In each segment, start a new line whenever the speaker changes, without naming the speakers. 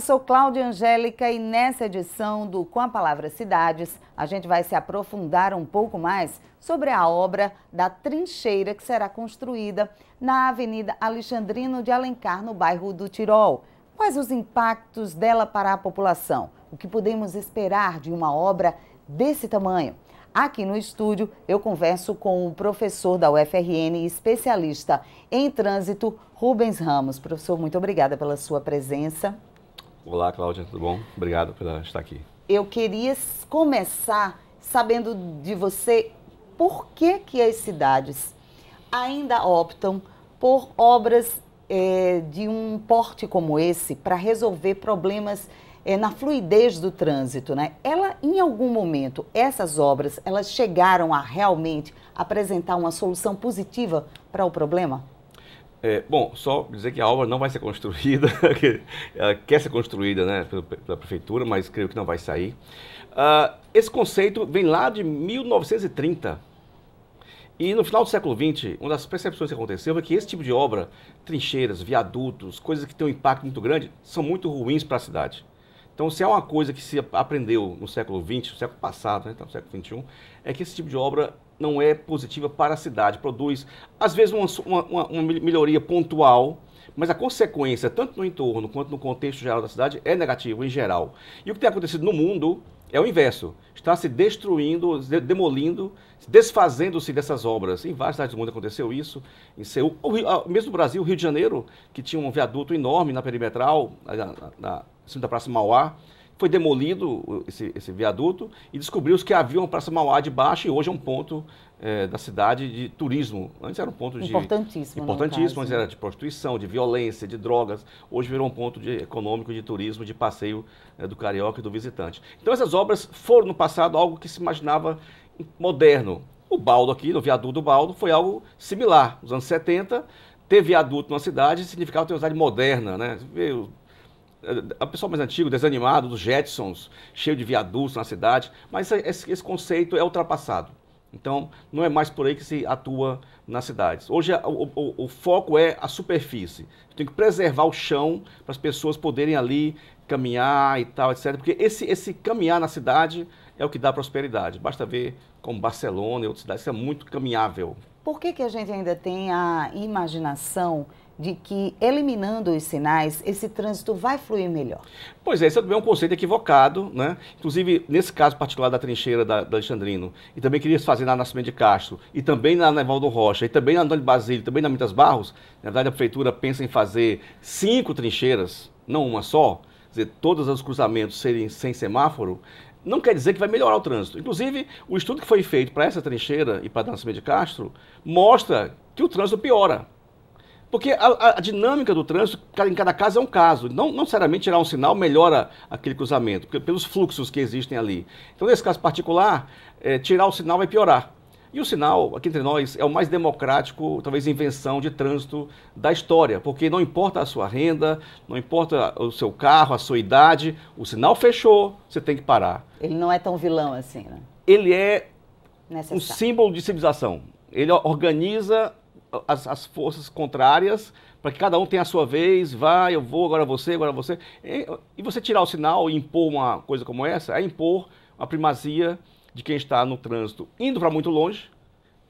eu sou Cláudia Angélica e nessa edição do Com a Palavra Cidades, a gente vai se aprofundar um pouco mais sobre a obra da trincheira que será construída na Avenida Alexandrino de Alencar, no bairro do Tirol. Quais os impactos dela para a população? O que podemos esperar de uma obra desse tamanho? Aqui no estúdio, eu converso com o professor da UFRN e especialista em trânsito, Rubens Ramos. Professor, muito obrigada pela sua presença.
Olá, Cláudia, tudo bom? Obrigado por estar aqui.
Eu queria começar sabendo de você por que, que as cidades ainda optam por obras é, de um porte como esse para resolver problemas é, na fluidez do trânsito, né? Ela, em algum momento, essas obras, elas chegaram a realmente apresentar uma solução positiva para o problema?
É, bom, só dizer que a obra não vai ser construída, ela quer ser construída né, pela, pela, prefeitura, mas creio que não vai sair. Uh, esse conceito vem lá de 1930. E no final do século XX, uma das percepções que aconteceu é que esse tipo de obra, trincheiras, viadutos, coisas que têm um impacto muito grande, são muito ruins para a cidade. Então, se há uma coisa que se aprendeu no século XX, no século passado, né, no então, século XXI, é que esse tipo de obra não é positiva para a cidade. Produz, às vezes, uma, uma, uma melhoria pontual, mas a consequência, tanto no entorno quanto no contexto geral da cidade, é negativa em geral. E o que tem acontecido no mundo é o inverso. Está se destruindo, demolindo, desfazendo-se dessas obras. Em várias cidades do mundo aconteceu isso. Em Seul, o Rio, ah, mesmo no Brasil, o Rio de Janeiro, que tinha um viaduto enorme na perimetral, na, na, na, na da Praça Mauá, foi demolido esse, esse viaduto e descobriu-se que havia uma Praça Mauá de baixo e hoje é um ponto é, da cidade de turismo. Antes era um ponto de... Importantíssimo. Importantíssimo, antes era de prostituição, de violência, de drogas. Hoje virou um ponto de, econômico, de turismo, de passeio é, do carioca e do visitante. Então essas obras foram no passado algo que se imaginava moderno. O baldo aqui, no viaduto do baldo, foi algo similar. Nos anos 70, ter viaduto na cidade significava ter uma cidade moderna, né? a pessoa mais antigo desanimado, dos Jetsons, cheio de viadutos na cidade, mas esse, esse, conceito é ultrapassado. Então, não é mais por aí que se atua nas cidades. Hoje, o, o, o foco é a superfície. Tem que preservar o chão para as pessoas poderem ali caminhar e tal, etc. Porque esse, esse caminhar na cidade é o que dá prosperidade. Basta ver como Barcelona e outras cidades, isso é muito caminhável.
Por que, que a gente ainda tem a imaginação de que eliminando os sinais, esse trânsito vai fluir melhor?
Pois é, esse é também é um conceito equivocado, né? Inclusive, nesse caso particular da trincheira da, da Alexandrino, e também queria fazer na Nascimento de Castro, e também na Nevaldo Rocha, e também na Antônio Basílio, também na Muitas Barros, na verdade a prefeitura pensa em fazer cinco trincheiras, não uma só, quer dizer, todos os cruzamentos serem sem semáforo, não quer dizer que vai melhorar o trânsito. Inclusive, o estudo que foi feito para essa trincheira e para a Nascimento de Castro mostra que o trânsito piora. Porque a, a, a, dinâmica do trânsito, em cada caso, é um caso. Não, não necessariamente tirar é um sinal melhora aquele cruzamento, pelos fluxos que existem ali. Então, nesse caso particular, é, tirar o sinal vai piorar. E o sinal, aqui entre nós, é o mais democrático, talvez, invenção de trânsito da história, porque não importa a sua renda, não importa o seu carro, a sua idade, o sinal fechou, você tem que parar.
Ele não é tão vilão assim, né?
Ele é Necessário. um símbolo de civilização. Ele organiza as, as forças contrárias para que cada um tenha a sua vez, vai, eu vou, agora você, agora você. E, e você tirar o sinal e impor uma coisa como essa é impor a primazia de quem está no trânsito indo para muito longe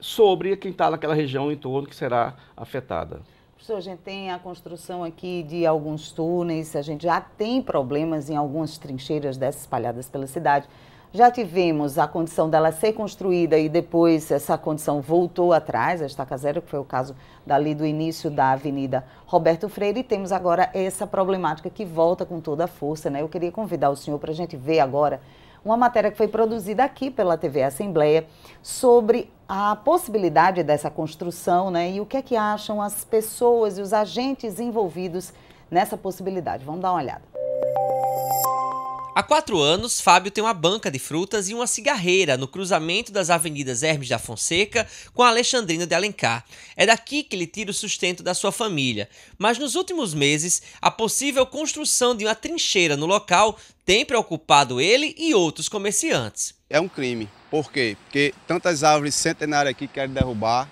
sobre quem está naquela região em torno que será afetada.
Professor, a gente tem a construção aqui de alguns túneis, a gente já tem problemas em algumas trincheiras dessas espalhadas pela cidade já tivemos a condição dela ser construída e depois essa condição voltou atrás, a estaca zero, que foi o caso dali do início da Avenida Roberto Freire, e temos agora essa problemática que volta com toda a força. Né? Eu queria convidar o senhor para a gente ver agora uma matéria que foi produzida aqui pela TV Assembleia sobre a possibilidade dessa construção né? e o que é que acham as pessoas e os agentes envolvidos nessa possibilidade. Vamos dar uma olhada. Música
Há quatro anos, Fábio tem uma banca de frutas e uma cigarreira no cruzamento das avenidas Hermes da Fonseca com Alexandrina de Alencar. É daqui que ele tira o sustento da sua família. Mas nos últimos meses, a possível construção de uma trincheira no local tem preocupado ele e outros comerciantes. É um crime. Por quê? Porque tantas árvores
centenárias aqui querem derrubar,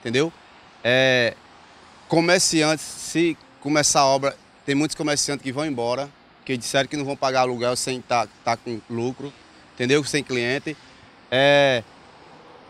entendeu? É, comerciantes, se começar a obra, tem muitos comerciantes que vão embora que disseram que não vão pagar aluguel sem estar tá, tá com lucro, entendeu? Sem cliente. É,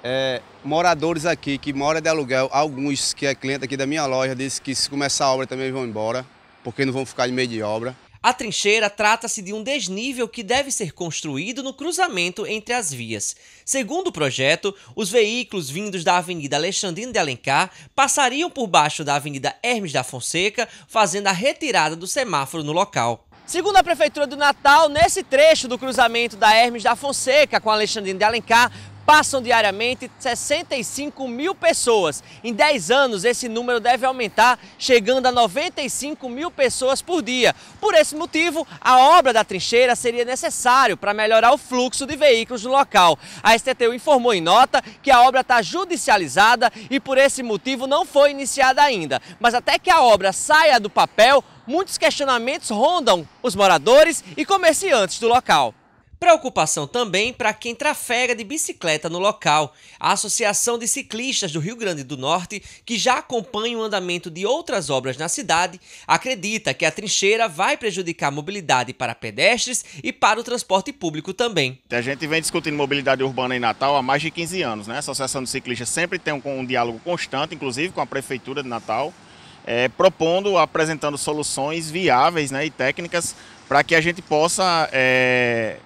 é, moradores aqui que moram de aluguel, alguns que é cliente aqui da minha loja, disse que se começar
a obra também vão embora, porque não vão ficar em meio de obra. A trincheira trata-se de um desnível que deve ser construído no cruzamento entre as vias. Segundo o projeto, os veículos vindos da Avenida Alexandrino de Alencar passariam por baixo da Avenida Hermes da Fonseca, fazendo a retirada do semáforo no local. Segundo a Prefeitura do Natal, nesse trecho do cruzamento da Hermes da Fonseca com a Alexandrina de Alencar, passam diariamente 65 mil pessoas. Em 10 anos, esse número deve aumentar, chegando a 95 mil pessoas por dia. Por esse motivo, a obra da trincheira seria necessário para melhorar o fluxo de veículos no local. A STTU informou em nota que a obra está judicializada e por esse motivo não foi iniciada ainda. Mas até que a obra saia do papel, muitos questionamentos rondam os moradores e comerciantes do local. Preocupação também para quem trafega de bicicleta no local. A Associação de Ciclistas do Rio Grande do Norte, que já acompanha o andamento de outras obras na cidade, acredita que a trincheira vai prejudicar a mobilidade para pedestres e para o transporte público também. A gente vem discutindo mobilidade urbana em Natal há mais de 15 anos. Né? A Associação de Ciclistas sempre tem um, um diálogo constante, inclusive com a Prefeitura de Natal é,
propondo, apresentando soluções viáveis né, e técnicas para que a gente possa é,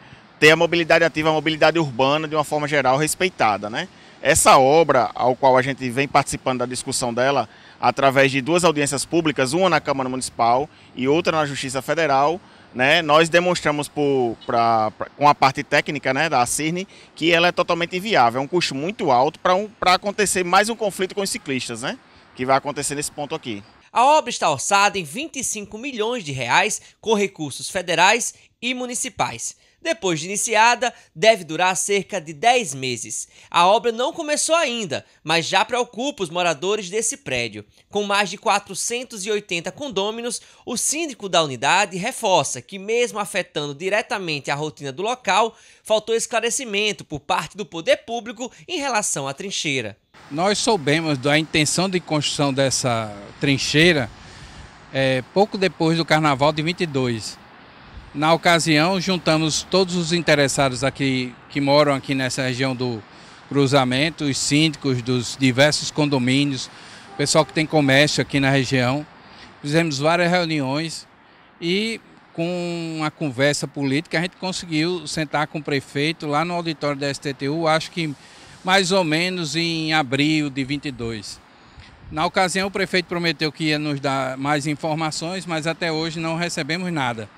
ter a mobilidade ativa, a mobilidade urbana de uma forma geral respeitada. Né? Essa obra, ao qual a gente vem participando da discussão dela, através de duas audiências públicas, uma na Câmara Municipal e outra na Justiça Federal, né, nós demonstramos por, pra, pra, com a parte técnica né, da CIRNE que ela é totalmente inviável, é um custo muito alto para um, acontecer mais um conflito com os ciclistas. Né? que vai acontecer nesse ponto aqui.
A obra está orçada em 25 milhões de reais com recursos federais e municipais. Depois de iniciada, deve durar cerca de 10 meses. A obra não começou ainda, mas já preocupa os moradores desse prédio. Com mais de 480 condôminos, o síndico da unidade reforça que, mesmo afetando diretamente a rotina do local, faltou esclarecimento por parte do poder público em relação à trincheira.
Nós soubemos da intenção de construção dessa trincheira é, pouco depois do carnaval de 22 na ocasião, juntamos todos os interessados aqui que moram aqui nessa região do cruzamento, os síndicos dos diversos condomínios, pessoal que tem comércio aqui na região. Fizemos várias reuniões e com uma conversa política a gente conseguiu sentar com o prefeito lá no auditório da STTU, acho que mais ou menos em abril de 22. Na ocasião, o prefeito prometeu que ia nos dar mais informações, mas até hoje não recebemos nada.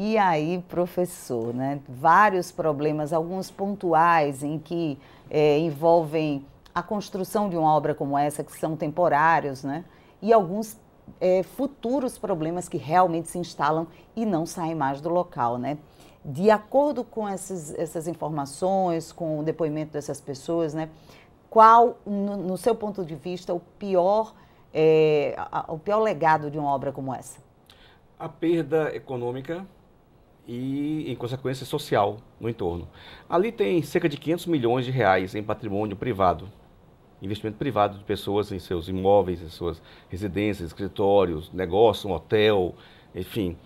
E aí, professor, né? vários problemas, alguns pontuais em que é, envolvem a construção de uma obra como essa, que são temporários, né? e alguns é, futuros problemas que realmente se instalam e não saem mais do local. Né? De acordo com essas, essas informações, com o depoimento dessas pessoas, né? qual, no, no seu ponto de vista, o pior, é, a, o pior legado de uma obra como essa?
A perda econômica, e, em consequência, social no entorno. Ali tem cerca de 500 milhões de reais em patrimônio privado, investimento privado de pessoas em seus imóveis, em suas residências, escritórios, negócio, um hotel, enfim.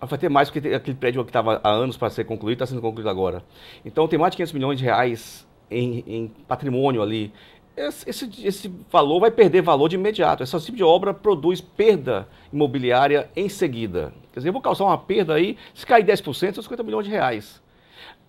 Vai ter mais, porque aquele prédio que estava há anos para ser concluído está sendo concluído agora. Então, tem mais de 500 milhões de reais em, em patrimônio ali, esse, esse, esse valor vai perder valor de imediato. essa tipo de obra produz perda imobiliária em seguida. Quer dizer, eu vou causar uma perda aí, se cair 10%, são 50 milhões de reais.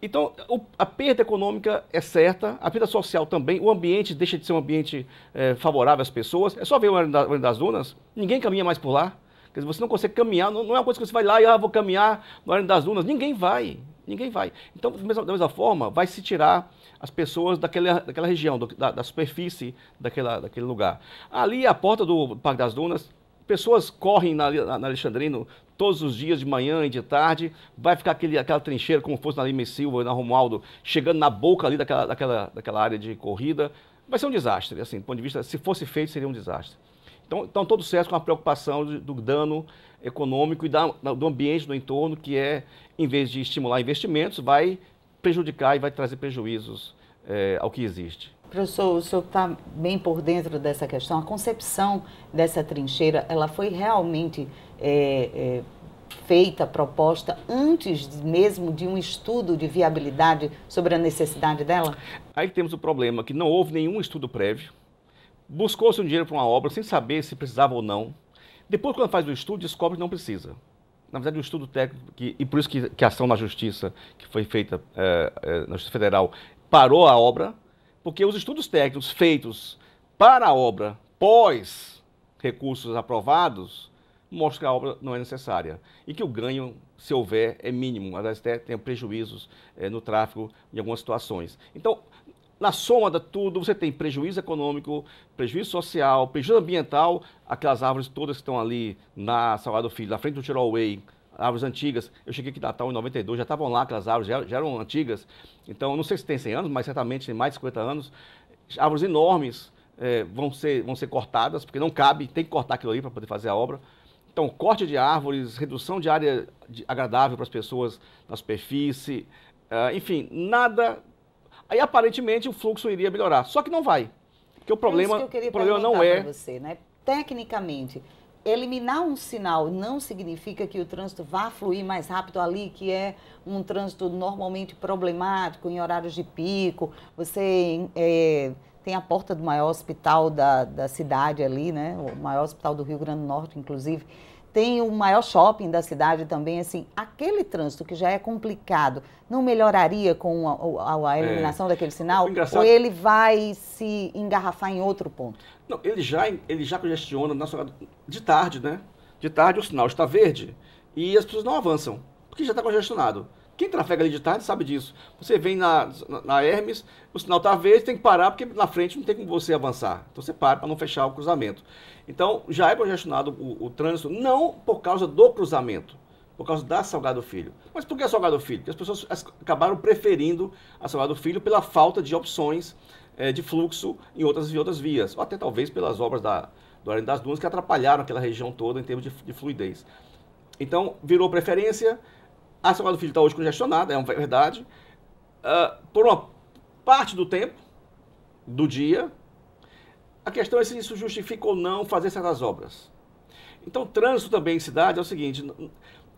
Então, a perda econômica é certa, a perda social também, o ambiente deixa de ser um ambiente é, favorável às pessoas. É só ver o Arena das Dunas, ninguém caminha mais por lá. Quer dizer, você não consegue caminhar, não, não é uma coisa que você vai lá e ah, vou caminhar no Arena das Dunas. Ninguém vai. Ninguém vai. Então, da mesma, da mesma forma, vai se tirar as pessoas daquela, daquela região, do, da, da, superfície daquela, daquele lugar. Ali, a porta do Parque das Dunas, pessoas correm na, na Alexandrino todos os dias, de manhã e de tarde. Vai ficar aquele, aquela trincheira, como fosse na Lima Silva, na Romualdo, chegando na boca ali daquela, daquela, daquela área de corrida. Vai ser um desastre, assim, do ponto de vista, se fosse feito, seria um desastre. Então, estão todos certos com a preocupação do dano econômico e da, do ambiente do entorno, que é, em vez de estimular investimentos, vai prejudicar e vai trazer prejuízos é, ao que existe.
Professor, o senhor está bem por dentro dessa questão. A concepção dessa trincheira, ela foi realmente é, é, feita, proposta, antes mesmo de um estudo de viabilidade sobre a
necessidade dela? Aí temos o problema que não houve nenhum estudo prévio. Buscou-se um dinheiro para uma obra sem saber se precisava ou não. Depois, quando faz o estudo, descobre que não precisa. Na verdade, o estudo técnico, que, e por isso que, que a ação na Justiça, que foi feita é, é, na Justiça Federal, parou a obra, porque os estudos técnicos feitos para a obra pós recursos aprovados mostram que a obra não é necessária e que o ganho, se houver, é mínimo, às vezes até tem prejuízos é, no tráfego em algumas situações. Então, na soma de tudo, você tem prejuízo econômico, prejuízo social, prejuízo ambiental, aquelas árvores todas que estão ali na Salvador Filho, na frente do Tirolway, árvores antigas. Eu cheguei aqui em Natal em 92, já estavam lá aquelas árvores, já, já, eram antigas. Então, não sei se tem 100 anos, mas certamente tem mais de 50 anos. Árvores enormes é, vão, ser, vão ser cortadas, porque não cabe, tem que cortar aquilo ali para poder fazer a obra. Então, corte de árvores, redução de área agradável para as pessoas na superfície, uh, enfim, nada Aí aparentemente o fluxo iria melhorar. Só que não vai. Porque o é problema, é que o problema não é. Você, né?
Tecnicamente, eliminar um sinal não significa que o trânsito vá fluir mais rápido ali, que é um trânsito normalmente problemático, em horários de pico. Você é, tem a porta do maior hospital da, da cidade ali, né? O maior hospital do Rio Grande do Norte, inclusive tem o maior shopping da cidade também, assim, aquele trânsito que já é complicado, não melhoraria com a, a, a é. eliminação é. daquele sinal? Engraçado... Ou ele vai se engarrafar em outro ponto?
Não, ele já, ele já congestiona na sua, de tarde, né? De tarde o sinal está verde e as pessoas não avançam, porque já está congestionado. Quem trafega ali de tarde sabe disso. Você vem na, na, Hermes, o sinal está verde, tem que parar, porque na frente não tem como você avançar. Então você para para não fechar o cruzamento. Então, já é congestionado o, o trânsito, não por causa do cruzamento, por causa da Salgado Filho. Mas por que a Salgado Filho? Porque as pessoas acabaram preferindo a Salgado Filho pela falta de opções é, de fluxo em outras, em outras vias, ou até talvez pelas obras da, do Arena das Dunas que atrapalharam aquela região toda em termos de, de fluidez. Então, virou preferência, a Salgado Filho está hoje congestionada, é uma verdade, uh, por uma parte do tempo, do dia, a questão é se isso justifica ou não fazer certas obras. Então, trânsito também em cidade é o seguinte: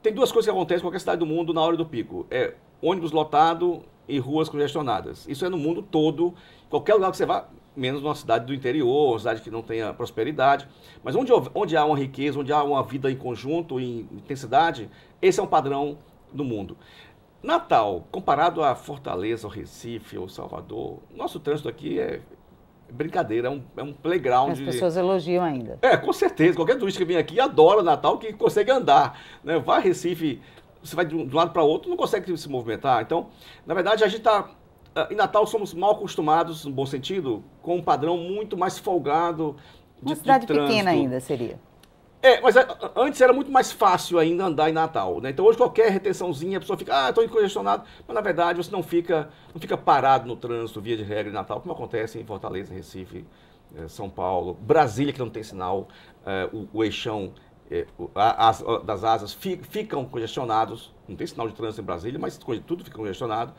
tem duas coisas que acontecem em qualquer cidade do mundo na hora do pico: é ônibus lotado e ruas congestionadas. Isso é no mundo todo, qualquer lugar que você vá, menos numa cidade do interior, uma cidade que não tenha prosperidade. Mas onde, onde há uma riqueza, onde há uma vida em conjunto, em intensidade, esse é um padrão do mundo. Natal, comparado a Fortaleza, ou Recife, ou Salvador, nosso trânsito aqui é brincadeira, é um, é um playground. As pessoas de...
elogiam ainda.
É, com certeza. Qualquer turista que vem aqui adora Natal, que consegue andar. Né? Vai a Recife, você vai de um, de um lado para outro, não consegue se movimentar. Então, na verdade, a gente está. Ah, em Natal somos mal acostumados, no bom sentido, com um padrão muito mais folgado. De, Uma cidade de pequena ainda seria. É, mas antes era muito mais fácil ainda andar em Natal, né? Então hoje qualquer retençãozinha, a pessoa fica, ah, estou congestionado, mas na verdade você não fica, não fica parado no trânsito, via de regra em Natal, como acontece em Fortaleza, Recife, eh, São Paulo, Brasília que não tem sinal, eh, o, o eixão eh, das asas ficam congestionados, não tem sinal de trânsito em Brasília, mas tudo fica congestionado.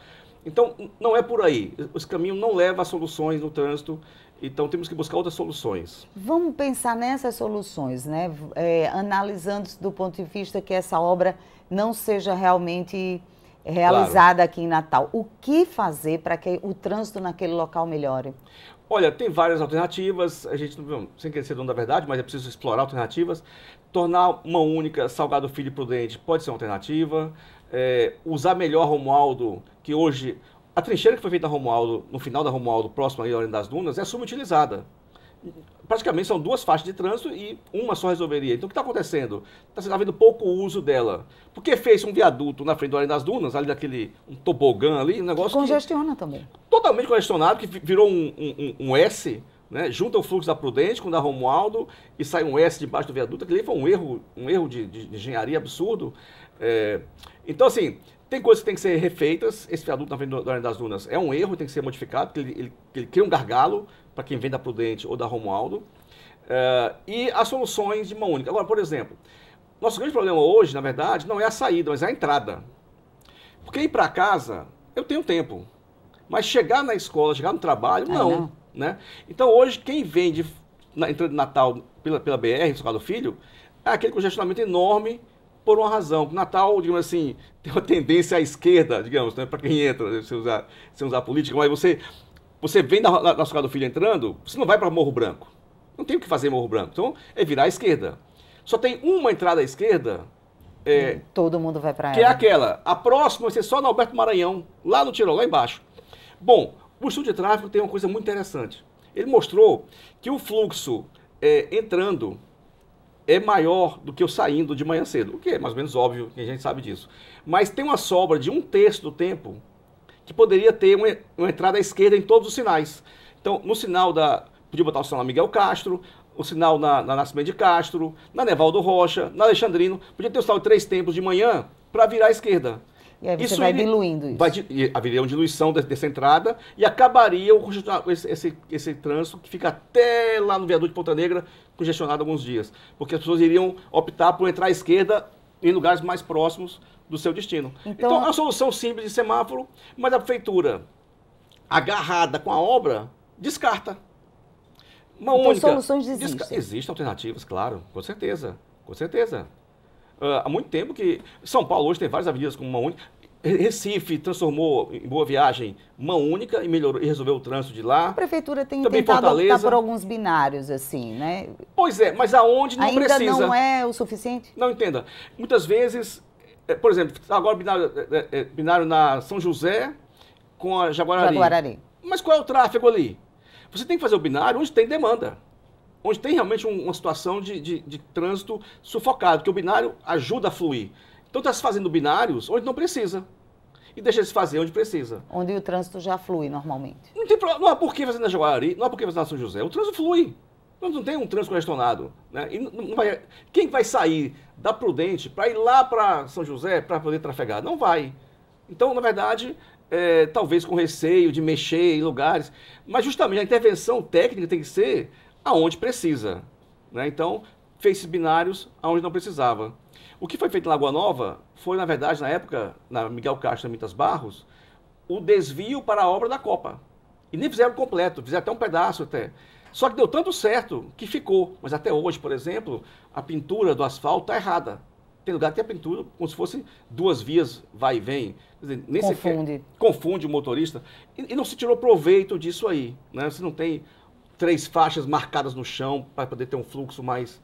Então não é por aí, esse caminho não leva a soluções no trânsito então temos que buscar outras soluções. Vamos
pensar nessas soluções, né? É, analisando do ponto de vista que essa obra não seja realmente realizada claro. aqui em Natal. O que fazer para que o trânsito naquele local melhore?
Olha, tem várias alternativas. A gente, sem querer ser dono da verdade, mas é preciso explorar alternativas. Tornar uma única Salgado Filho Prudente pode ser uma alternativa. É, usar melhor Romualdo, que hoje a trincheira que foi feita Romualdo, no final da Romualdo, próximo à Ordem das Dunas, é subutilizada. Praticamente são duas faixas de trânsito e uma só resolveria. Então o que está acontecendo? Está havendo pouco uso dela. Porque fez um viaduto na frente da Ordem das Dunas, ali daquele um tobogã ali, um negócio. Que congestiona que, também. Totalmente congestionado, que virou um, um, um S, né? junta o fluxo da Prudente com o da Romualdo e sai um S debaixo do viaduto. Aquilo ali foi um erro, um erro de, de engenharia absurdo. É, então, assim, tem coisas que têm que ser refeitas. Esse viaduto na tá Avenida das Dunas é um erro, tem que ser modificado, porque ele, ele, ele cria um gargalo para quem vem da Prudente ou da Romualdo. Uh, e as soluções de mão única. Agora, por exemplo, nosso grande problema hoje, na verdade, não é a saída, mas é a entrada. Porque ir para casa, eu tenho tempo. Mas chegar na escola, chegar no trabalho, ah, não, não. Né? Então, hoje, quem vem de, na, entrada de Natal pela, pela BR, no do Filho, é aquele congestionamento enorme por uma razão. Natal, digamos assim, tem uma tendência à esquerda, digamos, né, para quem entra, né, se usar, se usar política, mas você, você vem da, da, da sua do filho entrando, você não vai para Morro Branco. Não tem o que fazer em Morro Branco. Então, é virar à esquerda. Só tem uma entrada à esquerda. É,
Todo mundo vai para ela. Que é
aquela. A próxima vai ser só na Alberto Maranhão, lá no Tirol, lá embaixo. Bom, o estudo de tráfego tem uma coisa muito interessante. Ele mostrou que o fluxo é, entrando é maior do que eu saindo de manhã cedo, o que é mais ou menos óbvio, a gente sabe disso. Mas tem uma sobra de um terço do tempo que poderia ter uma, uma entrada à esquerda em todos os sinais. Então, no sinal da. Podia botar o sinal Miguel Castro, o sinal na, na Nascimento de Castro, na Nevaldo Rocha, na Alexandrino. Podia ter o sinal de três tempos de manhã para virar à esquerda.
E aí você isso vai diluindo
isso. Vai, haveria uma diluição dessa entrada e acabaria o, ah, esse, esse, esse trânsito que fica até lá no viaduto de Ponta Negra congestionado alguns dias. Porque as pessoas iriam optar por entrar à esquerda em lugares mais próximos do seu destino. Então, então é uma solução simples de semáforo, mas a prefeitura, agarrada com a obra, descarta.
Uma então, única. soluções existem.
Desca... Existem alternativas, claro, com certeza. Com certeza. Ah, há muito tempo que São Paulo hoje tem várias avenidas com uma única. Recife transformou em Boa Viagem uma única e melhorou e resolveu o trânsito de lá. A
prefeitura tem Também tentado Fortaleza. optar por alguns binários assim, né?
Pois é, mas aonde não Ainda precisa. Ainda não
é o suficiente?
Não entenda. Muitas vezes, é, por exemplo, agora binário, é, é, binário na São José com a Jaguarari. Jaguarari. Mas qual é o tráfego ali? Você tem que fazer o binário onde tem demanda onde tem realmente um, uma situação de, de, de trânsito sufocado, que o binário ajuda a fluir. Então está se fazendo binários onde não precisa e deixa se fazer onde precisa.
Onde o trânsito já flui
normalmente. Não, tem, problema. não há por que fazer na Jaguari, não há por que fazer na São José. O trânsito flui. Não, não tem um trânsito congestionado. Né? E não vai... Quem vai sair da Prudente para ir lá para São José para poder trafegar? Não vai. Então, na verdade, é, talvez com receio de mexer em lugares. Mas justamente a intervenção técnica tem que ser aonde precisa. Né? Então, fez binários aonde não precisava. O que foi feito em Lagoa Nova foi, na verdade, na época, na Miguel Castro e Mitas Barros, o desvio para a obra da Copa. E nem fizeram completo, fizeram até um pedaço até. Só que deu tanto certo que ficou. Mas até hoje, por exemplo, a pintura do asfalto está errada. Tem lugar que a pintura como se fosse duas vias vai e vem. Dizer, nem confunde. Sequer, confunde o motorista. E, e, não se tirou proveito disso aí. Né? Você não tem três faixas marcadas no chão para poder ter um fluxo mais,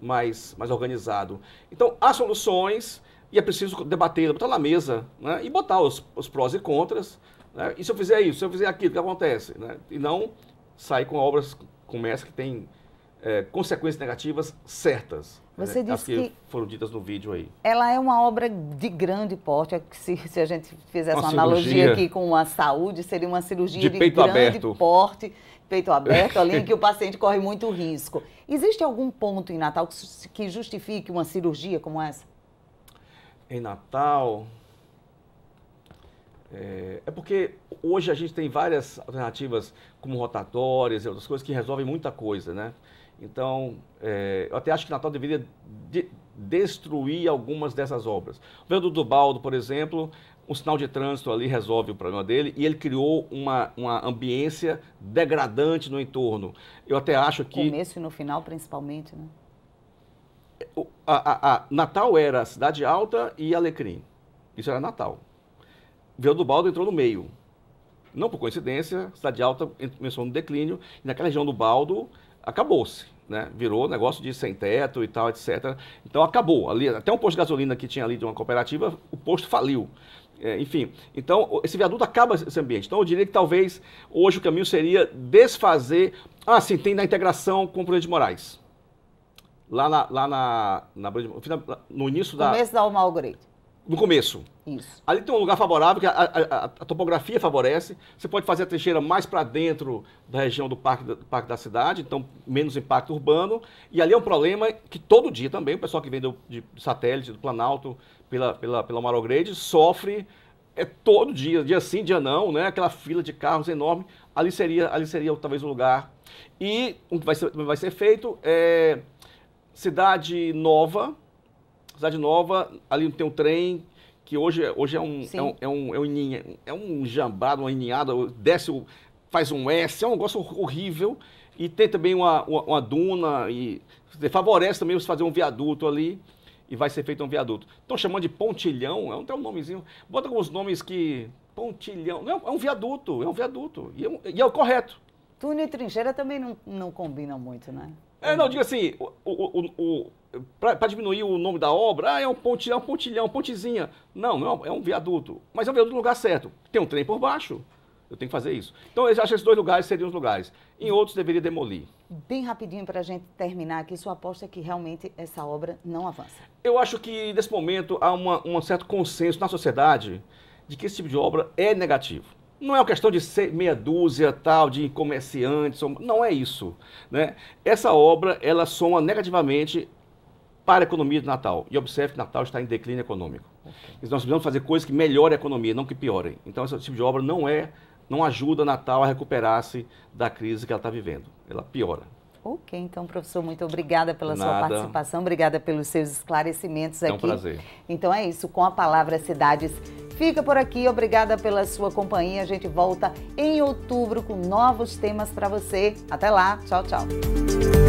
mais, mais organizado. Então, há soluções e é preciso debater, botar na mesa né, e botar os, os prós e contras. Né, e se eu fizer isso, se eu fizer aquilo, o que acontece? Né, e não sair com obras com que têm é, consequências negativas certas. Né? Você disse As que, que, foram ditas no vídeo aí.
Ela é uma obra de grande porte. É se, se a gente fizesse uma, uma analogia aqui com a saúde, seria uma cirurgia de, de grande aberto. porte peito aberto ali, que o paciente corre muito risco. Existe algum ponto em Natal que justifique uma cirurgia como essa?
Em Natal. É, é porque hoje a gente tem várias alternativas, como rotatórias e outras coisas, que resolvem muita coisa, né? Então, é, eu até acho que Natal deveria de, destruir algumas dessas obras. o Vendo do Dubaldo, por exemplo, um sinal de trânsito ali resolve o problema dele e ele criou uma, uma ambiência degradante no entorno. Eu até acho que. No
começo e no final, principalmente, né?
A, a, a Natal era Cidade Alta e Alecrim. Isso era Natal. Baldo entrou no meio. Não por coincidência, Cidade Alta começou no declínio e naquela região do Baldo acabou-se. Né? Virou negócio de sem teto e tal, etc. Então acabou. Ali, até um posto de gasolina que tinha ali de uma cooperativa, o posto faliu. É, enfim, então esse viaduto acaba esse ambiente. Então eu diria que talvez hoje o caminho seria desfazer. Ah, sim, tem na integração com o Bruno de Moraes. Lá na. Lá na, na no início da. Começo da Alma No começo. Isso. Ali tem um lugar favorável, que a, a, a topografia favorece. Você pode fazer a trincheira mais para dentro da região do parque, do parque da cidade, então menos impacto urbano. E ali é um problema que todo dia também, o pessoal que vem do, de satélite, do Planalto, pela, pela, pela Marograde, sofre é todo dia, dia sim, dia não, né? Aquela fila de carros enorme. Ali seria, ali seria talvez o lugar. E o que vai ser, vai ser feito é cidade nova, cidade nova. Ali tem um trem que hoje, hoje é um é um, é um é um é um jambado, uma ninhada, desce, faz um S, é um negócio horrível. E tem também uma, uma, uma duna e favorece também você fazer um viaduto ali e vai ser feito um viaduto. Estão chamando de pontilhão, é um, um nomezinho. Bota alguns nomes que. Pontilhão. Não, é um viaduto, é um viaduto. E é, um, e é o
correto. Túnel e trincheira também não, não combinam muito, né?
É, não, diga assim, o, o, o, para diminuir o nome da obra, ah, é um pontilhão, pontilhão, pontezinha. Não, não, é um viaduto. Mas é um viaduto no lugar certo. Tem um trem por baixo, eu tenho que fazer isso. Então, eu acho que esses dois lugares seriam os lugares. Em outros, deveria demolir.
Bem rapidinho, para a gente terminar aqui, sua aposta é que realmente essa obra não avança?
Eu acho que, nesse momento, há uma, um certo consenso na sociedade de que esse tipo de obra é negativo. Não é uma questão de ser meia dúzia, tal, de comerciantes, não é isso. Né? Essa obra, ela soma negativamente para a economia de Natal. E observe que Natal está em declínio econômico. Okay. Nós precisamos fazer coisas que melhorem a economia, não que piorem. Então, esse tipo de obra não é não ajuda a Natal a recuperar-se da crise que ela está vivendo. Ela piora.
Ok, então, professor, muito obrigada pela Nada. sua participação, obrigada pelos seus esclarecimentos aqui. É um prazer. Então é isso, com a palavra Cidades fica por aqui. Obrigada pela sua companhia. A gente volta em outubro com novos temas para você. Até lá, tchau, tchau.